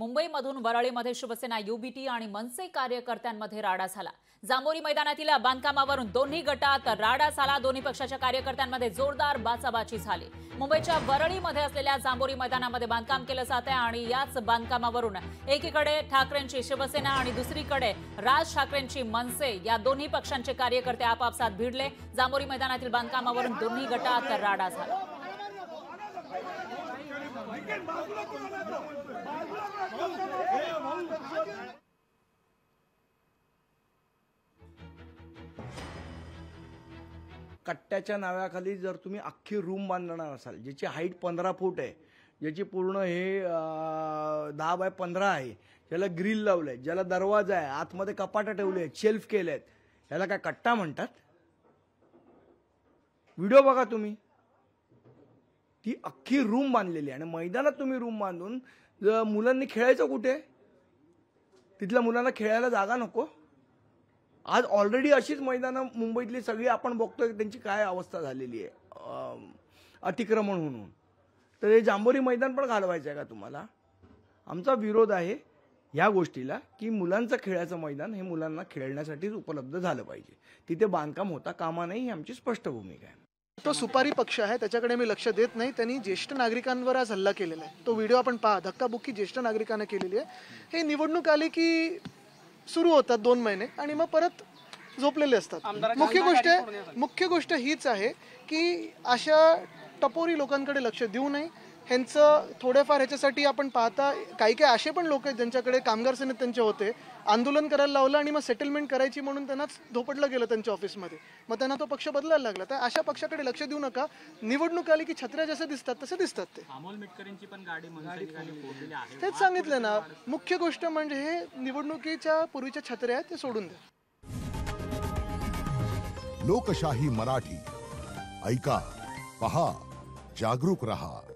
मुंबईमधून वरळीमध्ये Shiv Sena UBT आणि मनसे कार्यकर्त्यांमध्ये राडा झाला जांभोरी मैदानातील बांधकामावरून दोन्ही गटात राडा झाला दोन्ही पक्षाच्या कार्यकर्त्यांमध्ये जोरदार बाचाबाची झाली मुंबईच्या वरळीमध्ये असलेल्या जांभोरी मैदानामध्ये बांधकाम केलं जात आहे आणि याच बांधकामावरून एकीकडे ठाकरेंची शिवसेना आणि दुसरीकडे राज ठाकरेंची मनसे या दोन्ही पक्षांचे कार्यकर्ते आपापसात भिडले जांभोरी मैदानातील बांधकामावरून दोन्ही गटात राडा झाला कट्ट्याच्या नाव्याखाली जर तुम्ही अख्खी रूम बांधणार असाल ज्याची हाईट पंधरा फूट आहे ज्याची पूर्ण हे दहा बाय पंधरा आहे ज्याला ग्रिल लावलं आहे ज्याला दरवाजा आहे आतमध्ये कपाटा ठेवले आहेत शेल्फ केले आहेत ह्याला काय कट्टा म्हणतात व्हिडिओ बघा तुम्ही ती अख्खी रूम बांधलेली आणि मैदानात तुम्ही रूम बांधून मुलांनी खेळायचं कुठे तिथल्या मुलांना खेळायला जागा नको आज ऑलरेडी अशीच मैदानं मुंबईतली सगळी आपण बघतोय त्यांची काय अवस्था झालेली आहे अतिक्रमण म्हणून तर हे जांभोरी मैदान पण घालवायचं आहे का तुम्हाला आमचा विरोध आहे ह्या गोष्टीला की मुलांचं खेळाचं मैदान हे मुलांना खेळण्यासाठीच उपलब्ध झालं पाहिजे तिथे बांधकाम होता कामा नाही ही आमची स्पष्ट भूमिका आहे तो सुपारी पक्ष आहे त्याच्याकडे मी लक्ष देत नाही त्यांनी ज्येष्ठ नागरिकांवर आज हल्ला केलेला आहे तो व्हिडिओ आपण पहा धक्काबुक्की ज्येष्ठ नागरिकांना केलेली आहे हे निवडणूक आली की सुरू होतात दोन महिने आणि मग परत झोपलेले असतात मुख्य गोष्ट मुख्य गोष्ट हीच आहे की अशा टपोरी लोकांकडे लक्ष देऊ नये ह्यांचं थोडेफार ह्याच्यासाठी आपण पाहता काही काही असे पण लोक आहेत ज्यांच्याकडे कामगार सेनेत त्यांचे होते आंदोलन करायला लावलं आणि मग सेटलमेंट करायची म्हणून त्यांनाच धोपटलं गेलं त्यांच्या ऑफिसमध्ये मग त्यांना तो पक्ष बदलायला लागला तर अशा पक्षाकडे लक्ष देऊ नका निवडणूक आली की छत्र्या जसं दिसतात तसं दिसतात ते तेच सांगितलं ना मुख्य गोष्ट म्हणजे हे निवडणुकीच्या पूर्वीच्या छत्र्या आहेत ते सोडून द्या लोकशाही मराठी ऐका पहा जागरूक रहा